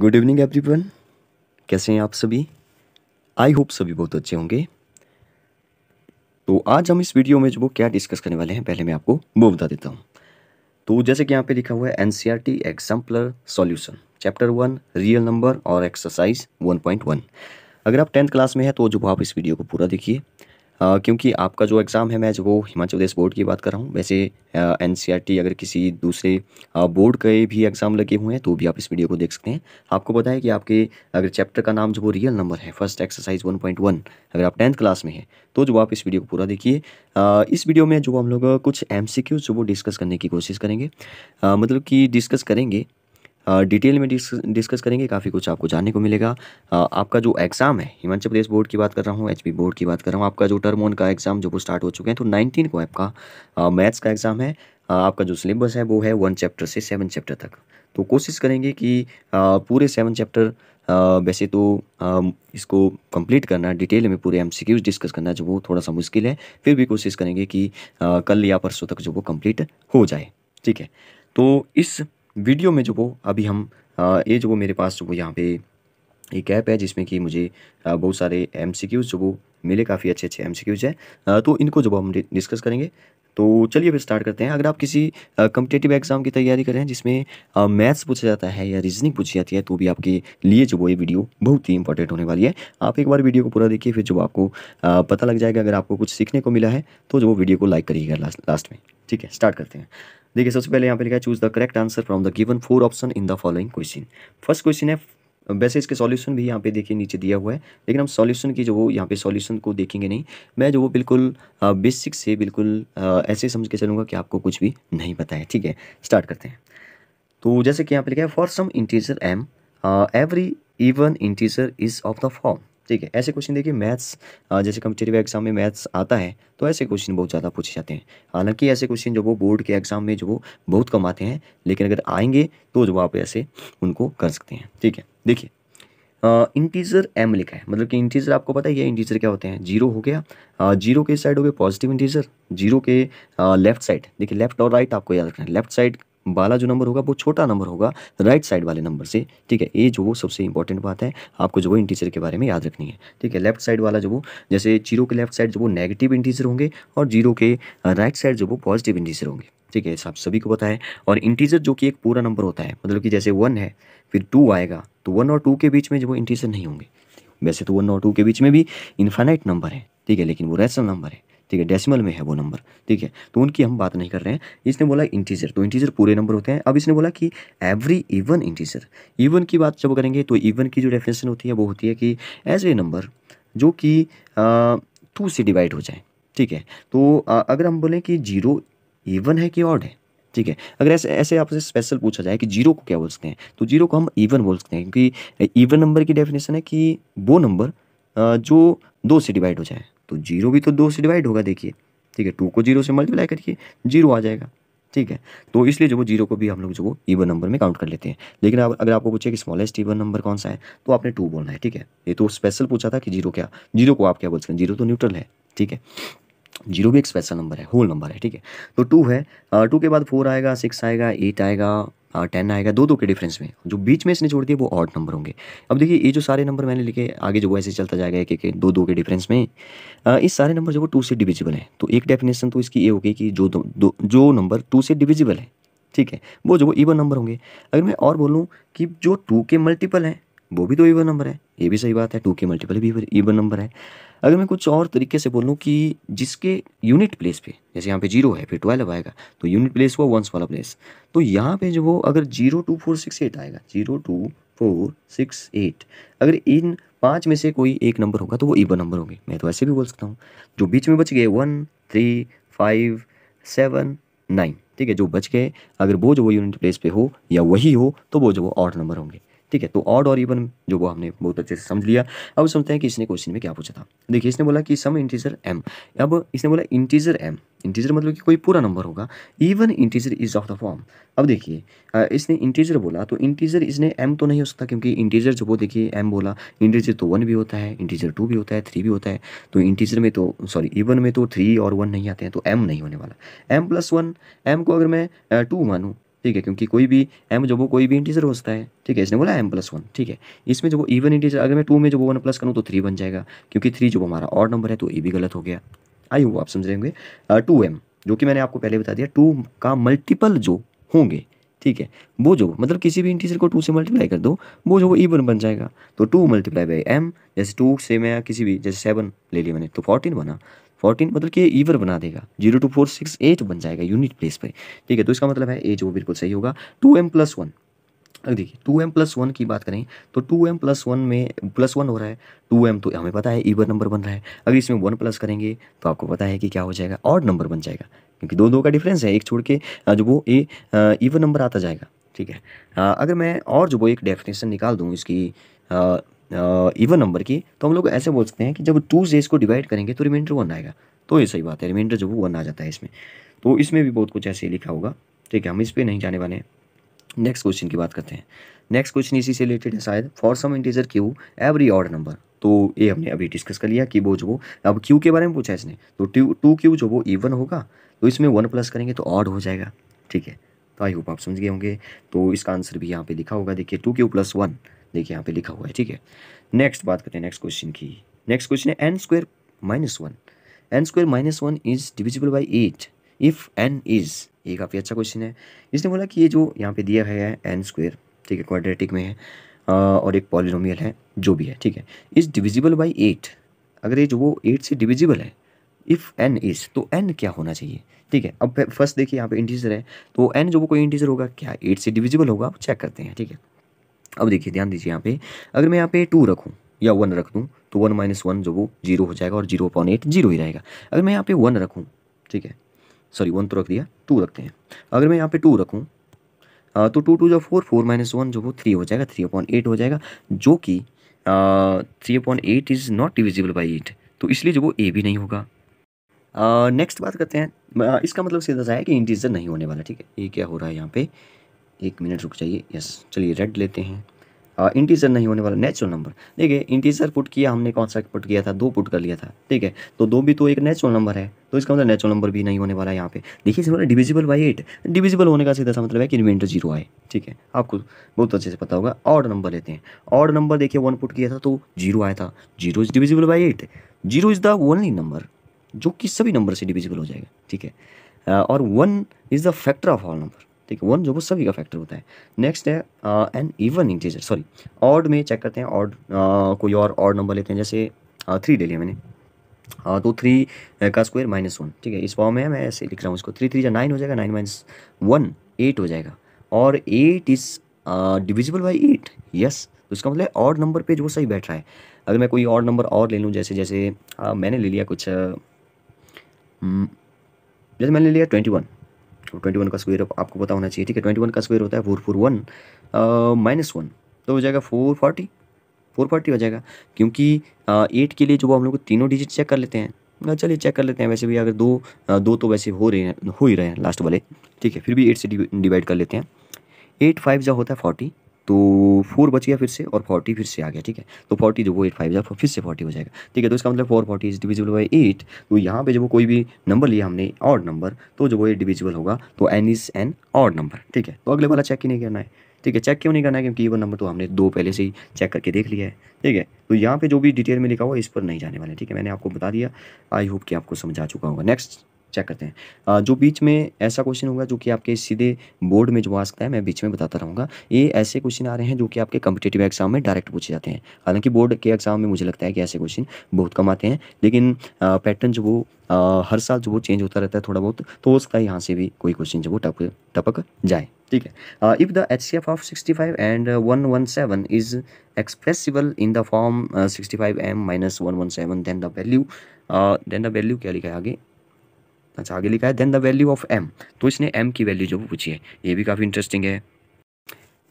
good evening everyone कैसे हैं आप सभी आई होप सभी बहुत अच्छे होंगे तो आज हम इस वीडियो में जो वो क्या डिस्कस करने वाले हैं पहले मैं आपको वो बता देता हूँ तो जैसे कि यहाँ पे लिखा हुआ है NCERT T exemplar solution chapter one real number और एक्सरसाइज वन पॉइंट वन अगर आप टेंथ क्लास में है तो जो आप इस वीडियो को पूरा देखिए क्योंकि आपका जो एग्ज़ाम है मैं वो हिमाचल प्रदेश बोर्ड की बात कर रहा हूँ वैसे एन e अगर किसी दूसरे बोर्ड के भी एग्ज़ाम लगे हुए हैं तो भी आप इस वीडियो को देख सकते हैं आपको पता है कि आपके अगर चैप्टर का नाम जो वो रियल नंबर है first exercise one point one अगर आप टेंथ क्लास में हैं तो जो आप इस वीडियो को पूरा देखिए इस वीडियो में जो हम लोग कुछ एम जो वो डिस्कस करने की कोशिश करेंगे मतलब कि डिस्कस करेंगे डिटेल में डिस्कस करेंगे काफ़ी कुछ आपको जानने को मिलेगा आपका जो एग्ज़ाम है हिमाचल प्रदेश बोर्ड की बात कर रहा हूँ एच बोर्ड की बात कर रहा हूँ आपका जो टर्म ऑन का एग्ज़ाम जो वो स्टार्ट हो चुके हैं तो नाइनटीन को आपका मैथ्स का एग्ज़ाम है आपका जो सिलेबस है वो है वन चैप्टर से सेवन चैप्टर तक तो कोशिश करेंगे कि पूरे सेवन चैप्टर वैसे तो इसको कंप्लीट करना डिटेल में पूरे एमसीक्यूज डिस्कस करना जो वो थोड़ा सा मुश्किल है फिर भी कोशिश करेंगे कि कल या परसों तक जो वो कंप्लीट हो जाए ठीक है तो इस वीडियो में जो वो अभी हम ये जो वो मेरे पास जो वो यहाँ पे एक ऐप है जिसमें कि मुझे बहुत सारे एम जो वो मिले काफ़ी अच्छे अच्छे एम सी क्यूज हैं तो इनको जब हम डिस्कस करेंगे तो चलिए फिर स्टार्ट करते हैं अगर आप किसी कम्पिटेटिव एग्ज़ाम की तैयारी कर रहे हैं जिसमें मैथ्स पूछा जाता है या रीजनिंग पूछी जाती है तो भी आपके लिए जो वो ये वीडियो बहुत ही इंपॉर्टेंट होने वाली है आप एक बार वीडियो को पूरा देखिए फिर जो आपको पता लग जाएगा अगर आपको कुछ सीखने को मिला है तो जो वीडियो को लाइक करिएगा लास्ट लास्ट में ठीक है स्टार्ट करते हैं देखिए सबसे पहले यहाँ पे लिखा है choose the correct answer from the given four option in the following question first question है वैसे इसके सॉल्यूशन भी यहाँ पे देखिए नीचे दिया हुआ है लेकिन हम सॉल्यूशन की जो वो यहाँ पे सॉल्यूशन को देखेंगे नहीं मैं जो वो बिल्कुल बेसिक से बिल्कुल ऐसे समझ के चलूँगा कि आपको कुछ भी नहीं पता है ठीक है स्टार्ट करते हैं तो जैसे कि यहाँ पे लिखा है for some integer M every even integer is of the form ठीक है ऐसे क्वेश्चन देखिए मैथ्स जैसे कम्पिटेटिव एग्जाम में मैथ्स आता है तो ऐसे क्वेश्चन बहुत ज़्यादा पूछे जाते हैं हालांकि ऐसे क्वेश्चन जो वो बोर्ड के एग्जाम में जो वो बहुत कम आते हैं लेकिन अगर आएंगे तो जो आप ऐसे उनको कर सकते हैं ठीक है देखिए इंटीजर एम लिखा है मतलब कि इंटीजर आपको पता है ये इंटीजर क्या होते हैं जीरो हो गया जीरो के साइड हो गए पॉजिटिव इंटीजर जीरो के लेफ्ट साइड देखिए लेफ्ट और राइट आपको याद रखना है लेफ्ट साइड वाला जो नंबर होगा वो छोटा नंबर होगा राइट साइड वाले नंबर से ठीक है ये जो वो सबसे इंपॉर्टेंट बात है आपको जो वो इंटीजर के बारे में याद रखनी है ठीक है लेफ्ट साइड वाला जो वो जैसे जीरो के लेफ्ट साइड जो वो नेगेटिव इंटीजर होंगे और जीरो के राइट साइड जो वो पॉजिटिव इंटीजर होंगे ठीक है आप सभी को पता है और इंटीजर जो कि एक पूरा नंबर होता है मतलब कि जैसे वन है फिर टू आएगा तो वन और टू के बीच में जो वो इंटीजर नहीं होंगे वैसे तो वन और टू के बीच में भी इन्फाइनाइट नंबर है ठीक है लेकिन वो रैशनल नंबर है ठीक है डेसिमल में है वो नंबर ठीक है तो उनकी हम बात नहीं कर रहे हैं इसने बोला इंटीजर तो इंटीजर पूरे नंबर होते हैं अब इसने बोला कि एवरी इवन इंटीजर इवन की बात जब करेंगे तो इवन की जो डेफिनेशन होती है वो होती है कि एज ए नंबर जो कि टू से डिवाइड हो जाए ठीक है तो आ, अगर हम बोलें कि जीरो इवन है कि ऑड है ठीक है अगर ऐसे ऐसे आपसे स्पेशल पूछा जाए कि जीरो को क्या बोल सकते हैं तो जीरो को हम इवन बोल सकते हैं क्योंकि इवन नंबर की डेफिनेशन है कि वो नंबर जो दो से डिवाइड हो जाए तो जीरो भी तो दो से डिवाइड होगा देखिए ठीक है टू को जीरो से मल्टीप्लाई करिए जीरो आ जाएगा ठीक है तो इसलिए जो वो जीरो को भी हम लोग जो वो ईवन नंबर में काउंट कर लेते हैं लेकिन आप अगर आपको पूछे कि स्मॉलेस्ट ईवन नंबर कौन सा है तो आपने टू बोलना है ठीक है ये तो स्पेशल पूछा था कि जीरो क्या जीरो को आप क्या बोल सकते हैं जीरो तो न्यूट्रल है ठीक है जीरो भी एक स्पेशल नंबर है होल नंबर है ठीक है तो टू है टू के बाद फोर आएगा सिक्स आएगा एट आएगा टेन आएगा दो दो के डिफरेंस में जो बीच में इसने छोड़ दिया वो ऑड नंबर होंगे अब देखिए ये जो सारे नंबर मैंने लिखे आगे जो ऐसे चलता जाएगा एक एक दो दो के डिफरेंस में इस सारे नंबर जो वो टू से डिविजिबल है तो एक डेफिनेशन तो इसकी ये होगी कि जो दो जो नंबर टू से डिविजिबल है ठीक है वो जो वो ईवन नंबर होंगे अगर मैं और बोलूँ कि जो टू के मल्टीपल हैं वो भी तो ईवन नंबर है ये भी सही बात है टू के मल्टीपल भी ईवन नंबर है अगर मैं कुछ और तरीके से बोलूँ कि जिसके यूनिट प्लेस पे जैसे यहाँ पे जीरो है फिर ट्वेल्व आएगा तो यूनिट प्लेस हुआ वंस वाला प्लेस तो यहाँ पे जो वो अगर zero two four six eight आएगा zero two four six eight अगर इन पाँच में से कोई एक नंबर होगा तो वो ईवन नंबर होंगे मैं तो ऐसे भी बोल सकता हूँ जो बीच में बच गए one three five seven nine ठीक है जो बच गए अगर वो जो वो यूनिट प्लेस पे हो या वही हो तो वो जो वो ऑड नंबर होंगे ठीक है तो ऑड और इवन जो वो हमने बहुत अच्छे से समझ लिया अब समझते हैं कि इसने क्वेश्चन में क्या पूछा था देखिए इसने बोला कि सम इंटीजर एम अब इसने बोला इंटीजर एम इंटीजर मतलब कि कोई पूरा नंबर होगा even integer is of the form अब देखिए इसने इंटीजर बोला तो इंटीजर इसने एम तो नहीं हो सकता क्योंकि इंटीजर जो वो देखिए एम बोला इंटीजर तो वन भी होता है इंटीजर टू भी होता है थ्री भी होता है तो इंटीजर में तो सॉरी इवन में तो थ्री और वन नहीं आते हैं तो एम नहीं होने वाला एम प्लस वन एम को अगर मैं टू मानूँ ठीक है क्योंकि कोई भी एम जो वो कोई भी इंटीजर हो सकता है ठीक है इसने बोला एम प्लस वन ठीक है इसमें जो वो इवन इंटीजर अगर मैं टू में जो वो वन प्लस करूँ तो थ्री बन जाएगा क्योंकि थ्री जो हमारा और नंबर है तो ये भी गलत हो गया आई हो आप समझ रहे होंगे टू एम जो कि मैंने आपको पहले बता दिया टू का मल्टीपल जो होंगे ठीक है वो जो मतलब किसी भी इंटीजर को टू से मल्टीप्लाई कर दो वो जो वो ई वन बन जाएगा तो टू मल्टीप्लाई बाई एम जैसे टू से मैं किसी भी जैसे सेवन ले लिया मैंने तो फोर्टीन बना फोर्टीन मतलब कि ईवर बना देगा zero two four six eight बन जाएगा यूनिट प्लेस पर ठीक है तो इसका मतलब है एज वो बिल्कुल सही होगा टू एम प्लस वन देखिए टू एम प्लस वन की बात करें तो टू एम प्लस वन में प्लस वन हो रहा है टू एम तो हमें पता है ईवर नंबर बन रहा है अगर इसमें वन प्लस करेंगे तो आपको पता है कि क्या हो जाएगा और नंबर बन जाएगा क्योंकि दो दो का डिफरेंस है एक छोड़ के जो वो ए ईवर नंबर आता जाएगा ठीक है अगर मैं और जो वो एक डेफिनेशन निकाल दूँ इसकी इवन नंबर की तो हम लोग ऐसे बोल सकते हैं कि जब टू से इसको डिवाइड करेंगे तो रिमाइंडर वन आएगा तो ये सही बात है रिमाइंडर जो वन आ जाता है इसमें तो इसमें भी बहुत कुछ ऐसे लिखा होगा ठीक है हम इस पर नहीं जाने वाले हैं नेक्स्ट क्वेश्चन की बात करते हैं नेक्स्ट क्वेश्चन इसी से रिलेटेड है शायद for some integer Q every odd number तो ये हमने अभी डिस्कस कर लिया कि वो जो वो अब क्यू के बारे में पूछा इसने तो टू टू क्यू जो वो इवन होगा तो इसमें वन प्लस करेंगे तो ऑड हो जाएगा ठीक है तो आई होप आप समझ गए होंगे तो इसका आंसर भी यहाँ पे लिखा होगा देखिए टू क्यू प्लस वन देखिए यहाँ पे लिखा हुआ है ठीक है नेक्स्ट बात करते हैं नेक्स्ट क्वेश्चन की नेक्स्ट क्वेश्चन है N square minus one N square minus one is divisible by eight if N is ये काफ़ी अच्छा क्वेश्चन है इसने बोला कि ये जो यहाँ पे दिया है एन स्क्वेयर ठीक है क्वाड्रेटिक में है और एक पॉलिनोमियल है जो भी है ठीक है इज़ डिविजिबल बाई एट अगर ये जो वो एट से डिविजिबल है इफ़ एन इज़ तो एन क्या होना चाहिए ठीक है अब फर्स्ट देखिए यहाँ पे इंटीजर है तो एन जो वो कोई इंटीजर होगा क्या एट से डिविजिबल होगा आप चेक करते हैं ठीक है अब देखिए ध्यान दीजिए यहाँ पे अगर मैं यहाँ पे टू रखूँ या वन रख दूँ तो वन माइनस वन जो वो जीरो हो जाएगा और जीरो पॉइंट एट जीरो ही रहेगा अगर मैं यहाँ पे वन रखूँ ठीक है सॉरी वन तो रख दिया टू रखते हैं अगर मैं यहाँ पे टू रखूँ तो टू टू जो फोर फोर माइनस वन जो वो थ्री हो जाएगा थ्री पॉइंट एट हो जाएगा जो कि three point eight is not divisible by eight तो इसलिए जो वो ए भी नहीं होगा नेक्स्ट uh, बात करते हैं uh, इसका मतलब सीधा सा है कि इंटीजर नहीं होने वाला ठीक है ये क्या हो रहा है यहाँ पे एक मिनट रुक जाइए यस चलिए रेड लेते हैं इंटीजर नहीं होने वाला नेचुरल नंबर देखिए इंटीजर पुट किया हमने कौन सा पुट किया था दो पुट कर लिया था ठीक है तो दो भी तो एक नेचुरल नंबर है तो इसका मतलब नेचुरल नंबर भी नहीं होने वाला है यहाँ पे देखिए इसमें डिविजिबल बाई एट डिविजिबल होने का सीधा सा मतलब है कि रिमाइंडर जीरो आए ठीक है आपको बहुत अच्छे से पता होगा ऑड नंबर लेते हैं ऑड नंबर देखिए वन पुट किया था तो जीरो आया था zero is divisible by eight zero is the only number जो कि सभी नंबर से डिविजिबल हो जाएगा ठीक है और one is the factor of all number ठीक है वन जो वो सभी का फैक्टर होता है नेक्स्ट है an even integer sorry odd में चेक करते हैं ऑड uh, कोई और ऑड नंबर लेते हैं जैसे थ्री uh, ले लिया मैंने हाँ तो थ्री का स्क्वायर माइनस वन ठीक है इस फॉर्म में मैं ऐसे लिख रहा हूँ इसको थ्री थ्री या नाइन हो जाएगा नाइन माइनस वन एट हो जाएगा और eight is divisible by eight yes तो इसका मतलब ऑड नंबर पे जो सही बैठ रहा है अगर मैं कोई और नंबर और ले लूँ जैसे जैसे आ, मैंने ले लिया कुछ हम्म, जैसे मैंने ले लिया ट्वेंटी वन ट्वेंटी वन का स्क्वेयर आपको पता होना चाहिए ठीक है ट्वेंटी वन का स्क्वेयर होता है four four one minus one तो हो जाएगा फोर फोर्टी फोर फोर्टी हो जाएगा क्योंकि एट के लिए जो हम लोग तीनों डिजिट चेक कर लेते हैं चलिए चेक कर लेते हैं वैसे भी अगर दो दो तो वैसे हो रहे हैं हो ही रहे हैं लास्ट वाले ठीक है फिर भी एट से डिवाइड कर लेते हैं एट फाइव जो होता है फोर्टी तो फोर बच गया फिर से और फोर्टी फिर से आ गया ठीक है तो फोर्टी जो वो एट फाइव जब फिर से फोर्टी हो जाएगा ठीक है तो इसका मतलब four forty is divisible by eight तो यहाँ पे जब वो कोई भी नंबर लिया हमने और नंबर तो जो वो एट डिविजिबल होगा तो N is an odd number ठीक है तो अगले वाला चेक ही नहीं करना है ठीक है चेक क्यों नहीं करना है क्योंकि ये वो नंबर तो हमने दो पहले से ही चेक करके देख लिया है ठीक है तो यहाँ पे जो भी डिटेल में लिखा हुआ है इस पर नहीं जाने वाले ठीक है मैंने आपको बता दिया आई होप कि आपको समझा चुका होगा नेक्स्ट चेक करते हैं जो बीच में ऐसा क्वेश्चन होगा जो कि आपके सीधे बोर्ड में जो आ सकता है मैं बीच में बताता रहूँगा ये ऐसे क्वेश्चन आ रहे हैं जो कि आपके कम्पिटेटिव एग्जाम में डायरेक्ट पूछे जाते हैं हालांकि बोर्ड के एग्जाम में मुझे लगता है कि ऐसे क्वेश्चन बहुत कम आते हैं लेकिन पैटर्न जो वो हर साल जो वो चेंज होता रहता है थोड़ा बहुत तो हो सकता है यहाँ से भी कोई क्वेश्चन जो वो टप टपक जाए ठीक है if the H C F of sixty five and one one seven is expressible in the form sixty five M minus one one seven than the value then the value क्या लिखा है आगे अच्छा आगे लिखा है then the value of M तो इसने एम की वैल्यू जो पूछी है ये भी काफ़ी इंटरेस्टिंग है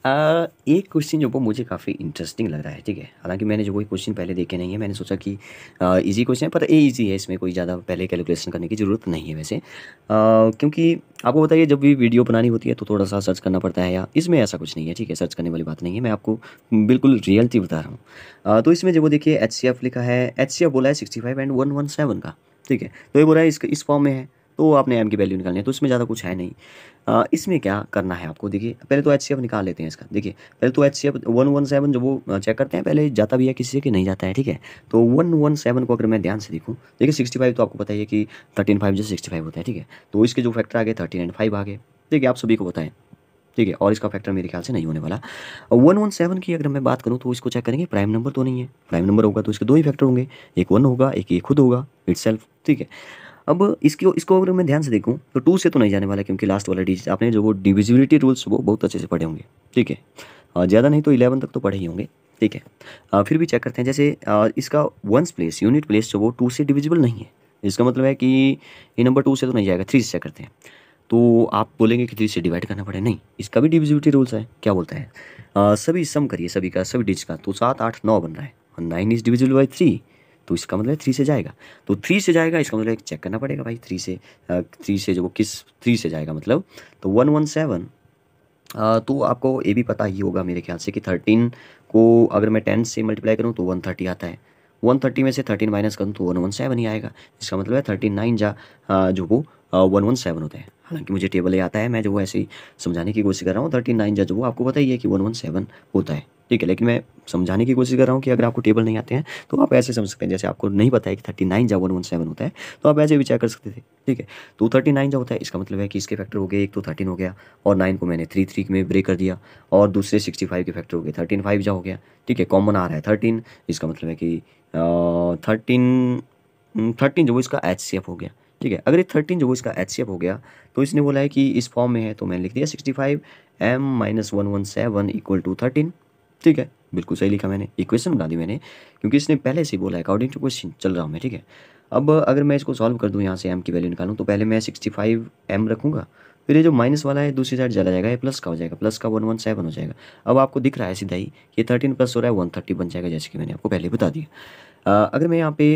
आ, एक क्वेश्चन जो वो मुझे काफ़ी इंटरेस्टिंग लग रहा है ठीक है हालांकि मैंने जो कोई क्वेश्चन पहले देखे नहीं है मैंने सोचा कि इजी क्वेश्चन है पर ए इजी है इसमें कोई ज़्यादा पहले कैलकुलेशन करने की ज़रूरत नहीं है वैसे आ, क्योंकि आपको बताइए जब भी वीडियो बनानी होती है तो थोड़ा सा सर्च करना पड़ता है या इसमें ऐसा कुछ नहीं है ठीक है सर्च करने वाली बात नहीं है मैं आपको बिल्कुल रियलिटी बता रहा हूँ तो इसमें जब वो देखिए एच लिखा है एच बोला है सिक्सटी एंड वन का ठीक है तो ये बोला है इस इस फॉर्म में है तो आपने एम की वैल्यू निकालनी है तो इसमें ज़्यादा कुछ है नहीं आ, इसमें क्या करना है आपको देखिए पहले तो एच सी एफ निकाल लेते हैं इसका देखिए पहले तो H C F one one seven जो वो चेक करते हैं पहले जाता भी है किसी से कि नहीं जाता है ठीक है तो वन वन सेवन को अगर मैं ध्यान से देखूँ देखिए सिक्सटी फाइव तो आपको पता ही है कि थर्टीन फाइव जो सिक्सटी फाइव होता है ठीक है तो इसके जो फैक्टर आ गए थर्टीन एंड फाइव आ गए देखिए आप सभी को बताएं ठीक है और इसका फैक्टर मेरे ख्याल से नहीं होने वाला वन वन सेवन की अगर मैं बात करूँ तो इसको चेक करेंगे प्राइम नंबर तो नहीं है प्राइम नंबर होगा तो इसके दो ही फैक्टर होंगे एक वन होगा एक ये खुद होगा इट्स ठीक है अब इसको इसको अगर मैं ध्यान से देखूँ तो टू से तो नहीं जाने वाला क्योंकि लास्ट वाला डिजिट आपने जो वो डिविजिबिलिटी रूल्स वो बहुत अच्छे से पढ़े होंगे ठीक है ज़्यादा नहीं तो इलेवन तक तो पढ़े ही होंगे ठीक है फिर भी चेक करते हैं जैसे इसका वंस प्लेस यूनिट प्लेस जो वो टू से डिविजिबल नहीं है इसका मतलब है कि ये नंबर टू से तो नहीं जाएगा थ्री से चेक करते हैं तो आप बोलेंगे कि थ्री से डिवाइड करना पड़े नहीं इसका भी डिविजिबिलिटी रूल्स है क्या बोलता है आ, सभी सम करिए सभी का सभी डिज का तो सात आठ नौ बन रहा है और nine is divisible by three तो इसका मतलब थ्री से जाएगा तो थ्री से जाएगा इसका मतलब चेक करना पड़ेगा भाई थ्री से थ्री से जो किस थ्री से जाएगा मतलब तो वन वन सेवन तो आपको ये भी पता ही होगा मेरे ख्याल से कि थर्टीन को अगर मैं टेन से मल्टीप्लाई करूँ तो वन थर्टी आता है वन थर्टी में से थर्टीन माइनस करूँ तो वन वन सेवन ही आएगा इसका मतलब है थर्टी नाइन जा जो वो वन वन सेवन होता है हालांकि मुझे टेबल ही आता है मैं जो ऐसे ही समझाने की कोशिश कर रहा हूँ थर्टी नाइन जज वो आपको पता ही है कि वन वन सेवन होता है ठीक है लेकिन मैं समझाने की कोशिश कर रहा हूँ कि अगर आपको टेबल नहीं आते हैं तो आप ऐसे समझ सकते हैं जैसे आपको नहीं पता है कि थर्टी नाइन जब वन वन सेवन होता है तो आप ऐसे भी चेक कर सकते थे ठीक है तो थर्टी नाइन जो होता है इसका मतलब है कि इसके फैक्टर हो गए एक तो थर्टीन हो गया और नाइन को मैंने थ्री थ्री में ब्रेक कर दिया और दूसरे सिक्सटी फाइव के फैक्टर हो गए थर्टीन फाइव जो हो गया ठीक है कॉमन आ रहा है थर्टीन इसका मतलब है कि थर्टीन थर्टीन जो इसका एच सी एफ हो गया ठीक है अगर ये थर्टीन जो इसका एच हो गया तो इसने बोला है कि इस फॉर्म में है तो मैंने लिख दिया sixty five M minus one one seven equal to thirteen ठीक है बिल्कुल सही लिखा मैंने इक्वेशन बना दी मैंने क्योंकि इसने पहले से बोला है अकॉर्डिंग टू क्वेश्चन चल रहा हूँ मैं ठीक है अब अगर मैं इसको सॉल्व कर दूँ यहाँ से एम की वैल्यू निकालूँ तो पहले मैं सिक्सटी फाइव एम रखूँगा फिर ये जो माइनस वाला है दूसरी साइड चला जाएगा ये प्लस का हो जाएगा प्लस का वन वन सेवन हो जाएगा अब आपको दिख रहा है सीधा ही ये थर्टीन प्लस हो रहा है वन थर्टी बन जाएगा जैसे कि मैंने आपको पहले बता दिया अगर मैं यहाँ पे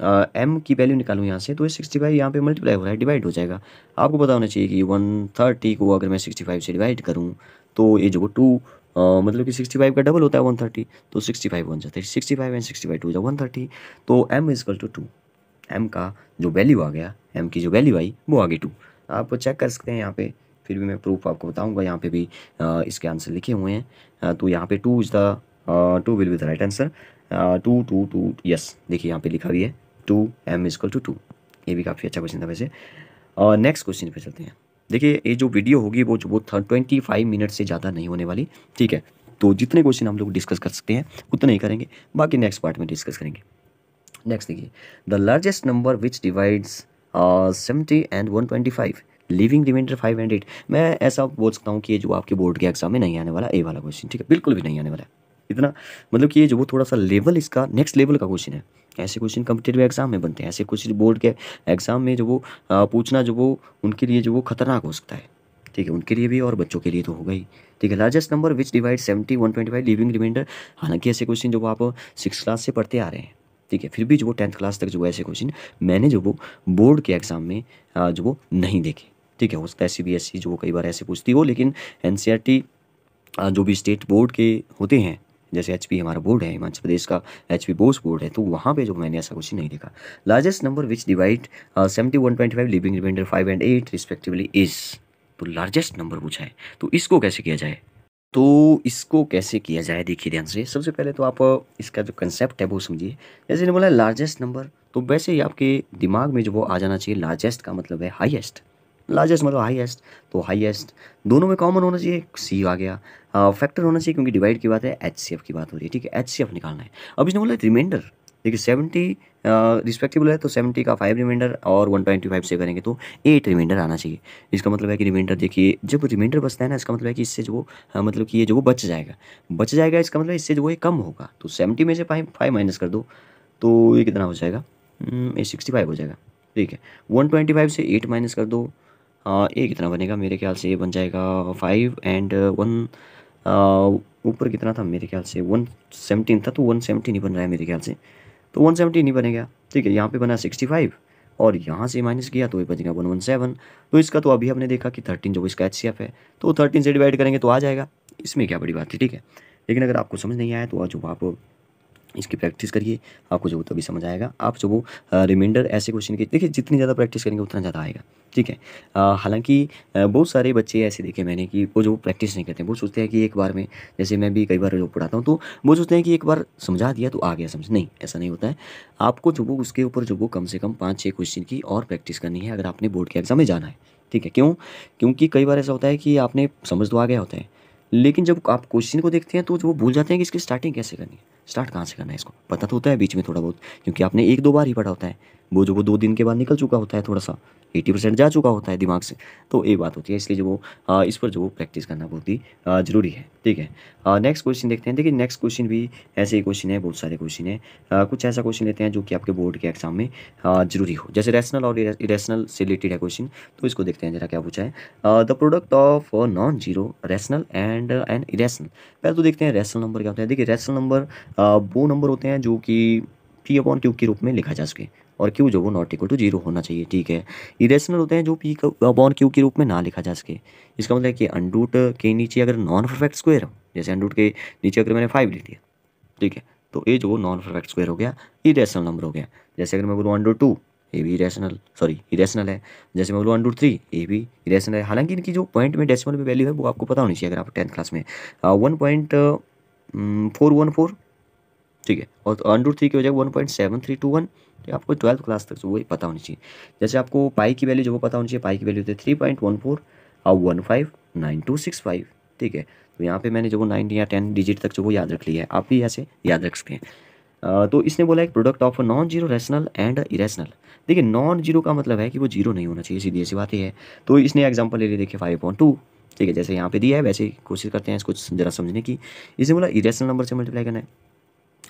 एम की वैल्यू निकालूँ यहाँ से तो ये सिक्सटी फाइव यहाँ पर मल्टीप्लाई हो रहा है डिवाइड हो जाएगा आपको पता होना चाहिए कि वन थर्टी को अगर मैं सिक्सटी फाइव से डिवाइड करूँ तो ये जो टू Uh, मतलब कि सिक्सटी फाइव का डबल होता है वन थर्टी तो सिक्सटी फाइव बन जाता है sixty five and sixty five two जाए वन थर्टी तो M equal to two M का जो वैल्यू आ गया एम की जो वैल्यू आई वो आ गई टू आप चेक कर सकते हैं यहाँ पर फिर भी मैं प्रूफ आपको बताऊँगा यहाँ पे भी uh, इसके आंसर लिखे हुए हैं uh, तो यहाँ पर two is the two will be the right answer two two two yes देखिए यहाँ पे लिखा भी है two M equal to two two भी काफ़ी अच्छा क्वेश्चन था वैसे और नेक्स्ट क्वेश्चन पे चलते हैं देखिए ये जो वीडियो होगी वो वो ट्वेंटी फाइव मिनट से ज़्यादा नहीं होने वाली ठीक है तो जितने क्वेश्चन हम लोग डिस्कस कर सकते हैं उतने ही करेंगे बाकी नेक्स्ट पार्ट में डिस्कस करेंगे नेक्स्ट देखिए the largest number which divides seventy and one twenty five leaving remainder five hundred मैं ऐसा बोल सकता हूँ कि ये जो आपके बोर्ड के एग्जाम में नहीं आने वाला ए वाला क्वेश्चन ठीक है बिल्कुल भी नहीं आने वाला है इतना मतलब कि ये जो वो थोड़ा सा लेवल इसका नेक्स्ट लेवल का क्वेश्चन है ऐसे क्वेश्चन कंपिटेटिव एग्जाम में बनते हैं ऐसे क्वेश्चन बोर्ड के एग्जाम में जो वो पूछना जो वो उनके लिए जो वो खतरनाक हो सकता है ठीक है उनके लिए भी और बच्चों के लिए तो होगा ही ठीक है largest number which divide seventy one twenty five leaving remainder हालांकि ऐसे क्वेश्चन जो आप सिक्स क्लास से पढ़ते आ रहे हैं ठीक है फिर भी जो वो टेंथ क्लास तक जो ऐसे क्वेश्चन मैंने जो वो बोर्ड के एग्जाम में जो वो नहीं देखे ठीक है हो सकता है सी बी एस ई जो कई बार ऐसे पूछती हो लेकिन एन सी आर टी जो भी स्टेट बोर्ड के होते हैं जैसे एच हमारा बोर्ड है हिमाचल प्रदेश का एच पी बोस बोर्ड है तो वहाँ पर जो मैंने ऐसा कुछ नहीं देखा largest number which divide seventy one point five leaving remainder five and eight respectively is तो लार्जेस्ट नंबर पूछा है तो इसको कैसे किया जाए तो इसको कैसे किया जाए देखिए ध्यान से सबसे पहले तो आप uh, इसका जो कंसेप्ट है वो समझिए जैसे बोला लार्जेस्ट नंबर तो वैसे ही आपके दिमाग में जो वो आ जाना चाहिए लार्जेस्ट का मतलब है हाईएस्ट लार्जेस्ट मतलब हाईएस्ट तो हाईएस्ट दोनों में कॉमन होना चाहिए सी आ गया फैक्टर होना चाहिए क्योंकि डिवाइड की बात है एच की बात हो रही है ठीक है एच निकालना है अब इसने बोला रिमाइंडर देखिए सेवेंटी रिस्पेक्टिबल है तो सेवेंटी का फाइव रिमाइंडर और वन ट्वेंटी फाइव से करेंगे तो एट रिमाइंडर आना चाहिए इसका मतलब है कि रिमाइंडर देखिए जब रिमाइंडर बचता है ना इसका मतलब है कि इससे जो आ, मतलब कि ये जो वो बच जाएगा बच जाएगा इसका मतलब इससे जो वो कम होगा तो सेवेंटी में से फाइव फाइव माइनस कर दो तो ये कितना हो जाएगा हम्म, ये सिक्सटी फाइव हो जाएगा ठीक है वन ट्वेंटी फाइव से एट माइनस कर दो ये कितना बनेगा मेरे ख्याल से ये बन जाएगा फाइव एंड वन ऊपर कितना था मेरे ख्याल से वन सेवनटीन था तो वन सेवनटीन ही बन रहा है मेरे ख्याल से तो वन सेवनटीन ही बनेगा ठीक है यहाँ पे बना सिक्सटी फाइव और यहाँ से माइनस किया तो ये बनेगा वन वन सेवन तो इसका तो अभी हमने देखा कि थर्टीन जो इसका एच है तो थर्टीन से डिवाइड करेंगे तो आ जाएगा इसमें क्या बड़ी बात है ठीक है लेकिन अगर आपको समझ नहीं आया तो आज आप इसकी प्रैक्टिस करिए आपको जो तभी समझ आएगा आप जो वो रिमाइंडर ऐसे क्वेश्चन के देखिए जितनी ज़्यादा प्रैक्टिस करेंगे उतना ज़्यादा आएगा ठीक है हालांकि बहुत सारे बच्चे ऐसे देखे मैंने कि वो जो प्रैक्टिस नहीं करते वो सोचते हैं कि एक बार में जैसे मैं भी कई बार जो पढ़ाता हूँ तो वो सोचते हैं कि एक बार समझा दिया तो आ गया समझ नहीं ऐसा नहीं होता है आपको जो वो उसके ऊपर जो वो कम से कम पाँच छः क्वेश्चन की और प्रैक्टिस करनी है अगर आपने बोर्ड के एग्ज़ाम में जाना है ठीक है क्यों क्योंकि कई बार ऐसा होता है कि आपने समझ तो आ गया होता है लेकिन जब आप क्वेश्चन को देखते हैं तो वो भूल जाते हैं कि इसकी स्टार्टिंग कैसे करनी है स्टार्ट कहाँ से करना है इसको पता तो होता है बीच में थोड़ा बहुत क्योंकि आपने एक दो बार ही पढ़ा होता है वो जो वो दो दिन के बाद निकल चुका होता है थोड़ा सा एटी परसेंट जा चुका होता है दिमाग से तो ये बात होती है इसलिए जो वो इस पर जो वो प्रैक्टिस करना बहुत ही ज़रूरी है ठीक है नेक्स्ट क्वेश्चन देखते हैं देखिए नेक्स्ट क्वेश्चन भी ऐसे ही क्वेश्चन है बहुत सारे क्वेश्चन है कुछ ऐसा क्वेश्चन लेते हैं जो कि आपके बोर्ड के एग्जाम में जरूरी हो जैसे रैशनल और इरेशनल से रिलेटेड है क्वेश्चन तो इसको देखते हैं जरा क्या पूछा है the product of non zero rational and and irrational पहले तो देखते हैं रैशनल नंबर क्या होता है देखिए रैशनल नंबर वो नंबर होते हैं जो कि पी अपॉन क्यूब के रूप में लिखा जा सके और क्यू जो वो नॉट इक्वल टू जीरो होना चाहिए ठीक है इरेशनल होते हैं जो पी अपॉन क्यू के रूप में ना लिखा जा सके इसका मतलब है कि अंडूट के नीचे अगर नॉन परफेक्ट स्क्वेयर हो जैसे अंडूट के नीचे अगर मैंने फाइव लिख दिया ठीक है तो ए जो वो नॉन परफेक्ट स्क्वेयर हो गया इरेशनल नंबर हो गया जैसे अगर मैं बोलूँ अंडूट टू ए भी इरेशनल सॉरी इरेशनल है जैसे मैं बोलूँ अंडूट थ्री ए भी इरेशनल है हालांकि इनकी जो पॉइंट में डेसिमल में वैल्यू है वो आपको पता होनी चाहिए अगर आप टेंथ क्लास में one point four one four ठीक है और अंडूट थ्री की हो जाएगा one point seven three two one तो आपको ट्वेल्थ क्लास तक वही पता होनी चाहिए जैसे आपको पाई की वैल्यू जो वो पता होनी चाहिए पाई की वैल्यू होती है थ्री पॉइंट वन फोर और one five nine two six five ठीक है तो यहाँ पे मैंने जो वो नाइन या टेन डिजिट तक जो वो याद रख लिया है आप भी ऐसे याद रख सकते हैं तो इसने बोला एक product of non zero rational and irrational देखिए नॉन जीरो का मतलब है कि वो जीरो नहीं होना चाहिए सीधी ऐसी बात ही है तो इसने एग्जाम्पल ले लिया देखिए फाइव पॉइंट टू ठीक है जैसे यहाँ पे दिया है वैसे कोशिश करते हैं इसको ज़रा समझने की इसने बोला इरेशनल नंबर से मल्टीप्लाई करना है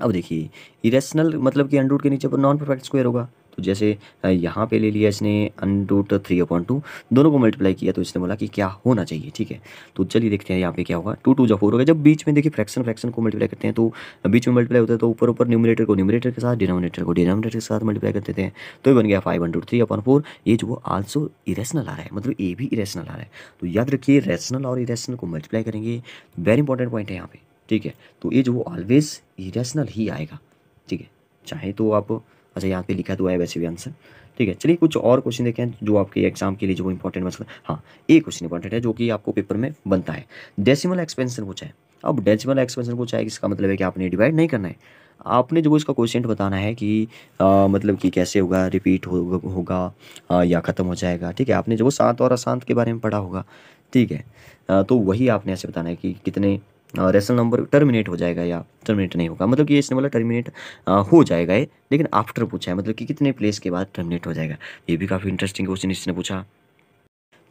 अब देखिए इरेशनल मतलब कि अंडरूट के नीचे पर नॉन परफेक्ट स्क्वायर होगा तो जैसे यहाँ पे ले लिया इसने अंडरूट थ्री अपॉइंट टू दोनों को मल्टीप्लाई किया तो इसने बोला कि क्या होना चाहिए ठीक है तो चलिए देखते हैं यहाँ पे क्या होगा टू टू जो फोर होगा जब बीच में देखिए फ्रैक्शन फ्रैक्शन को मल्टीप्लाई करते हैं तो बीच में मल्टीप्लाई होता है तो ऊपर ऊपर न्यूमिनेटर को न्यूमिनेटर के साथ डिनोमिनेटर को डिनोमिनेटर के साथ मल्टीप्लाई कर देते हैं तो ये बन गया five under root three upon four ये जो आल्सो इरेशनल आ रहा है मतलब ए भी इरेशनल आ रहा है तो याद रखिए रेशनल और इरेशनल को मल्टीप्लाई करेंगे वेरी इंपॉर्टेंट पॉइंट है यहाँ पर ठीक है तो ये वो ऑलवेज इरेशनल ही आएगा ठीक है चाहे तो आप अच्छा यहाँ पे लिखा तो है वैसे भी आंसर ठीक है चलिए कुछ और क्वेश्चन देखें जो आपके एग्जाम के लिए जो इंपॉर्टेंट मतलब हाँ एक क्वेश्चन इंपॉर्टेंट है जो कि आपको पेपर में बनता है डेसिमल एक्सपेंशन पूछा है अब डेसिमल एक्सपेंशन पूछा है इसका मतलब है कि आपने डिवाइड नहीं करना है आपने जो इसका क्वेश्चन बताना है कि आ, मतलब कि कैसे होगा रिपीट हो, होगा आ, या ख़त्म हो जाएगा ठीक है आपने जो शांत और अशांत के बारे में पढ़ा होगा ठीक है आ, तो वही आपने ऐसे बताना है कि कितने रेशनल नंबर टर्मिनेट हो जाएगा या टर्मिनेट नहीं होगा मतलब कि इसने बोला टर्मिनेट हो जाएगा ये लेकिन आफ्टर पूछा है मतलब कि कितने प्लेस के बाद टर्मिनेट हो जाएगा ये भी काफ़ी इंटरेस्टिंग क्वेश्चन इसने पूछा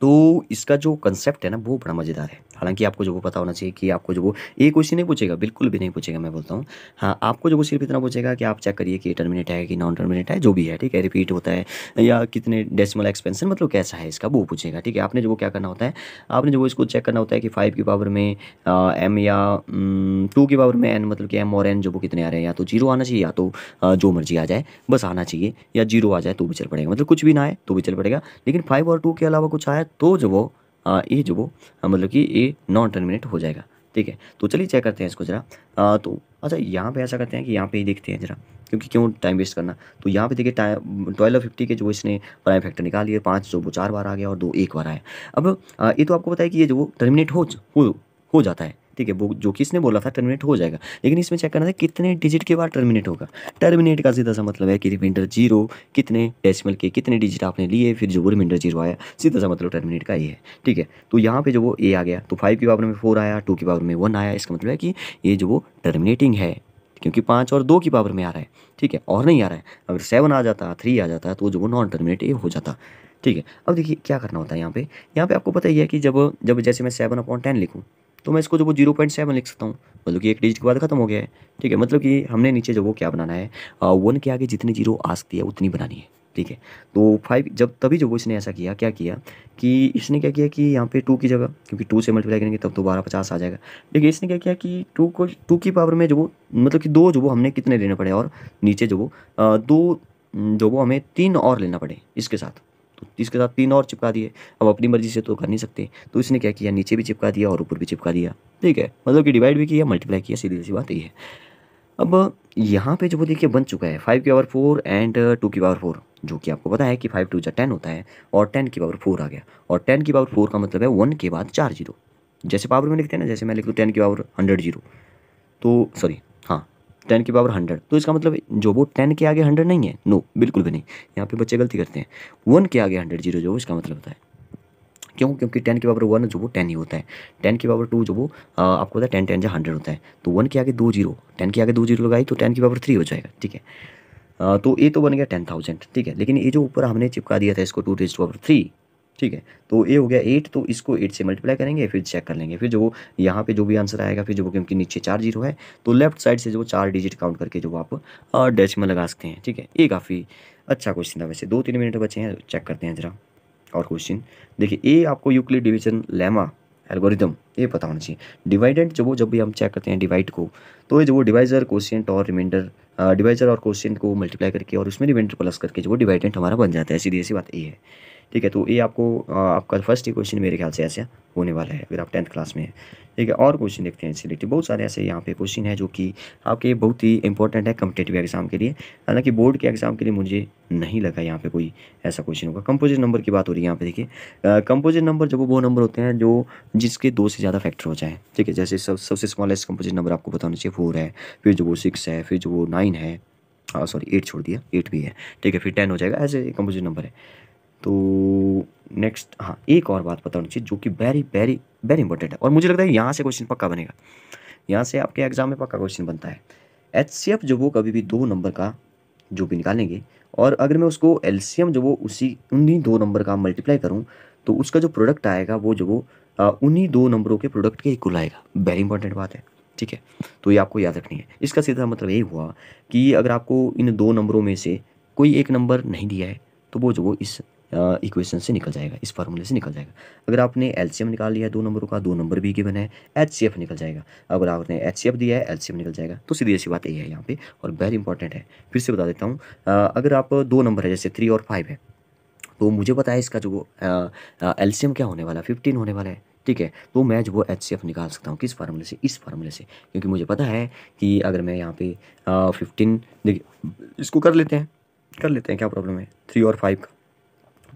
तो इसका जो कंसेप्ट है ना वो बड़ा मज़ेदार है हालांकि आपको जो वो पता होना चाहिए कि आपको जो वो ये क्वेश्चन नहीं पूछेगा बिल्कुल भी नहीं पूछेगा मैं बोलता हूँ हाँ आपको जो वो सिर्फ इतना पूछेगा कि आप चेक करिए कि टर्मिनेट है कि नॉन टर्मिनेट है जो भी है ठीक है रिपीट होता है या कितने डेसिमल एक्सपेंसन मतलब कैसा है इसका वो पूछेगा ठीक है आपने जो वो क्या करना होता है आपने जो वो इसको चेक करना होता है कि फाइव की पावर में एम या टू की पावर में एन मतलब कि एम और एन जो वो कितने आ रहे हैं या तो जीरो आना चाहिए या तो जो मर्जी आ जाए बस आना चाहिए या जीरो आ जाए तो भी चल पड़ेगा मतलब कुछ भी ना आए तो भी चल पड़ेगा लेकिन फाइव और टू के अलावा कुछ आया तो जो वो ये जो वो मतलब कि ये नॉन टर्मिनेट हो जाएगा ठीक है तो चलिए चेक करते हैं इसको ज़रा तो अच्छा यहाँ पे ऐसा करते हैं कि यहाँ पे ही देखते हैं ज़रा क्योंकि क्यों टाइम वेस्ट करना तो यहाँ पे देखिए टाइम ट्वेल्व फिफ्टी के जो इसने प्राइम फैक्टर निकाल लिए पाँच जो वो चार बार आ गया और दो एक बार आया अब ये तो आपको पता है कि ये जो टर्मिनेट हो, हो जाता है ठीक है वो जो कि इसने बोला था टर्मिनेट हो जाएगा लेकिन इसमें चेक करना था कितने डिजिट के बाद टर्मिनेट होगा टर्मिनेट का सीधा सा मतलब है कि रिमाइंडर जीरो कितने डेसिमल के कितने डिजिट आपने लिए फिर जो वो रिमाइंडर जीरो आया सीधा सा मतलब टर्मिनेट का ये है ठीक है तो यहाँ पर जो वो ए आ गया तो फाइव के पावर में फोर आया टू की पावर में वन आया इसका मतलब है कि ये जो वो टर्मिनेटिंग है क्योंकि पाँच और दो की पावर में आ रहा है ठीक है और नहीं आ रहा है अगर सेवन आ जाता थ्री आ जाता तो जो वो नॉन टर्मिनेट ए हो जाता ठीक है अब देखिए क्या करना होता है यहाँ पे यहाँ पे आपको पता ही है कि जब जब जैसे मैं सेवन अपॉइंट टेन लिखूँ तो मैं इसको जो वो जीरो पॉइंट सेवन लिख सकता हूँ मतलब कि एक डिजिट के बाद खत्म हो गया है ठीक है मतलब कि हमने नीचे जो वो क्या बनाना है वन के आगे जितनी जीरो आ सकती है उतनी बनानी है ठीक है तो फाइव जब तभी जो वो इसने ऐसा किया क्या किया कि इसने क्या किया कि यहाँ पे टू की जगह क्योंकि टू से मल्टीप्लाई करेंगे तब तो बारह पचास आ जाएगा लेकिन इसने क्या किया कि टू को टू की पावर में जो वो मतलब कि दो जो वो हमने कितने लेने पड़े और नीचे जो वो दो जो वो हमें तीन और लेना पड़े इसके साथ तो इसके साथ तीन और चिपका दिए अब अपनी मर्जी से तो कर नहीं सकते तो इसने क्या किया नीचे भी चिपका दिया और ऊपर भी चिपका दिया ठीक है मतलब कि डिवाइड भी किया मल्टीप्लाई किया सीधी सी बात यही है अब यहाँ पे जो वो देखिए बन चुका है फाइव की पावर फोर एंड टू की पावर फोर जो कि आपको पता है कि फाइव टू जो टेन होता है और टेन की पावर फोर आ गया और टेन की पावर फोर का मतलब है वन के बाद चार जीरो जैसे पावर में लिखते हैं ना जैसे मैं लिख दूँ टेन की पावर हंड्रेड जीरो तो सॉरी हाँ टेन की पावर हंड्रेड तो इसका मतलब जो वो टेन के आगे हंड्रेड नहीं है नो बिल्कुल भी नहीं यहाँ पे बच्चे गलती करते हैं वन के आगे हंड्रेड जीरो जो वो इसका मतलब होता है क्यों क्योंकि टेन की पावर वन जो वो टेन ही होता है टेन की पावर टू जो वो आ, आपको पता है टेन टेन जो हंड्रेड होता है तो वन के आगे दो जीरो टेन के आगे दो जीरो लगाई तो टेन की पावर थ्री हो जाएगा ठीक है आ, तो ये तो बन गया टेन थाउजेंड ठीक है लेकिन ये जो ऊपर हमने चिपका दिया था इसको टू रेज पावर थ्री ठीक है तो ये हो गया एट तो इसको एट से मल्टीप्लाई करेंगे फिर चेक कर लेंगे फिर जो यहाँ पे जो भी आंसर आएगा फिर जो क्योंकि नीचे चार जीरो है तो लेफ्ट साइड से जो चार डिजिट काउंट करके जो आप डैच में लगा सकते हैं ठीक है ये काफ़ी अच्छा क्वेश्चन था वैसे दो तीन मिनट बचे हैं चेक करते हैं ज़रा और क्वेश्चन देखिए ए आपको यूक्लिड डिविजन लेमा एल्गोरिदम ये पता होना चाहिए डिवाइडेंट जो वो जब भी हम चेक करते हैं डिवाइड को तो ये जो वो डिवाइजर क्वेश्चन और रिमाइंडर डिवाइजर और क्वेश्चन को मल्टीप्लाई करके और उसमें रिमाइंडर प्लस करके जो वो डिवाइडेंट हमारा बन जाता है सीधी ऐसी बात ये है ठीक है तो ये आपको आपका फर्स्ट ही क्वेश्चन मेरे ख्याल से ऐसा होने वाला है अगर आप टेंथ क्लास में ठीक है और क्वेश्चन देखते हैं इससे रिलेटेड बहुत सारे ऐसे यहाँ पे क्वेश्चन है जो कि आपके बहुत ही इंपॉर्टेंट है कम्पिटेटिव एग्जाम के लिए हालांकि बोर्ड के एग्जाम के लिए मुझे नहीं लगा यहाँ पे कोई ऐसा क्वेश्चन होगा कंपोजिट नंबर की बात हो रही है यहाँ पे देखिए कंपोजिट नंबर जब वो नंबर होते हैं जो जिसके दो से ज़्यादा फैक्टर हो जाए ठीक है जैसे सब सबसे स्मॉलेस्ट कंपोजिट नंबर आपको बताना चाहिए फोर है फिर जो वो सिक्स है फिर जो वो नाइन है सॉरी एट छोड़ दिया एट भी है ठीक है फिर टेन हो जाएगा ऐसे कंपोजिट नंबर है तो नेक्स्ट हाँ एक और बात बताना चाहिए जो कि वेरी वेरी वेरी इंपॉर्टेंट है और मुझे लगता है यहाँ से क्वेश्चन पक्का बनेगा यहाँ से आपके एग्जाम में पक्का क्वेश्चन बनता है एच सी एफ जो वो कभी भी दो नंबर का जो भी निकालेंगे और अगर मैं उसको एल सी एम जो वो उसी उन्हीं दो नंबर का मल्टीप्लाई करूँ तो उसका जो प्रोडक्ट आएगा वो जो वो उन्हीं दो नंबरों के प्रोडक्ट के इक्वल आएगा वेरी इंपॉर्टेंट बात है ठीक है तो ये आपको याद रखनी है इसका सीधा मतलब ये हुआ कि अगर आपको इन दो नंबरों में से कोई एक नंबर नहीं दिया है तो वो जो वो इस इक्वेशन से निकल जाएगा इस फार्मूले से निकल जाएगा अगर आपने एलसीएम निकाल लिया दो नंबरों का दो नंबर भी गिवन है एचसीएफ निकल जाएगा अगर आपने एचसीएफ दिया है एलसीएम निकल जाएगा तो सीधी ऐसी बात यही है यहाँ पे और वेरी इंपॉर्टेंट है फिर से बता देता हूँ अगर आप दो नंबर है जैसे थ्री और फाइव है तो मुझे पता है इसका जो एलसीएम क्या होने वाला है फिफ्टीन होने वाला है ठीक है तो मैं जो वो एच निकाल सकता हूँ किस फार्मूले से इस फार्मूले से क्योंकि मुझे पता है कि अगर मैं यहाँ पे फिफ्टीन देखिए इसको कर लेते हैं कर लेते हैं क्या प्रॉब्लम है थ्री और फाइव का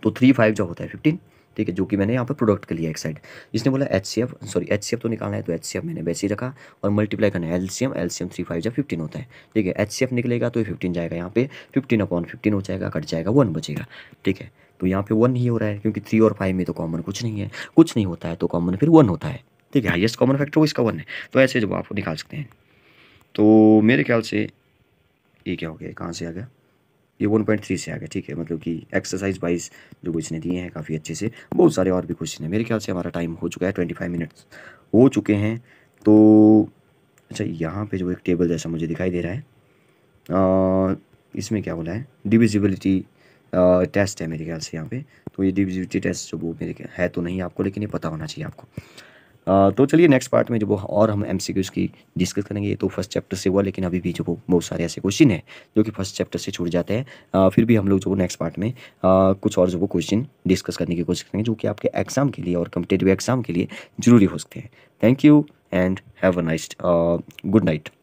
तो थ्री फाइव जो होता है फिफ्टीन ठीक है जो कि मैंने यहाँ पर प्रोडक्ट के लिए एक साइड इसने बोला H C F sorry H C F तो निकालना है तो एच सी एफ मैंने वैसे ही रखा और मल्टीप्लाई करना है L C M L C M three five जब फिफ्टीन होता है ठीक है एच सी एफ निकलेगा तो फिफ्टीन जाएगा यहाँ पे फिफ्टीन अपॉन फिफ्टीन हो जाएगा कट जाएगा वन बचेगा ठीक है तो यहाँ पे वन ही हो रहा है क्योंकि थ्री और फाइव में तो कॉमन कुछ नहीं है कुछ नहीं होता है तो कॉमन फिर वन होता है ठीक है हाइएस्ट कॉमन फैक्टर वो इसका वन है तो ऐसे जब आप निकाल सकते हैं तो मेरे ख्याल से ये क्या हो गया कहाँ से आ गया ये वन पॉइंट थ्री से आ गया ठीक है मतलब कि एक्सरसाइज वाइज जो क्वेश्चन दिए हैं काफ़ी अच्छे से बहुत सारे और भी क्वेश्चन हैं मेरे ख्याल से हमारा टाइम हो चुका है ट्वेंटी फाइव मिनट्स हो चुके हैं तो अच्छा यहाँ पे जो एक टेबल जैसा मुझे दिखाई दे रहा है आ, इसमें क्या बोला है डिविजिबिलिटी टेस्ट है मेरे ख्याल से यहाँ पर तो ये डिविजिबिलिटी टेस्ट जो वो मेरे है तो नहीं आपको लेकिन ये पता होना चाहिए आपको तो चलिए नेक्स्ट पार्ट में जब और हम एम की डिस्कस करेंगे तो फर्स्ट चैप्टर से हुआ लेकिन अभी भी जो बहुत सारे ऐसे क्वेश्चन हैं जो कि फर्स्ट चैप्टर से छूट जाते हैं फिर भी हम लोग जो नेक्स्ट पार्ट में कुछ और जो वो क्वेश्चन डिस्कस करने की कोशिश करेंगे जो कि आपके एग्जाम के लिए और कम्पिटेटिव एग्जाम के लिए ज़रूरी हो सकते हैं thank you and have a nice good night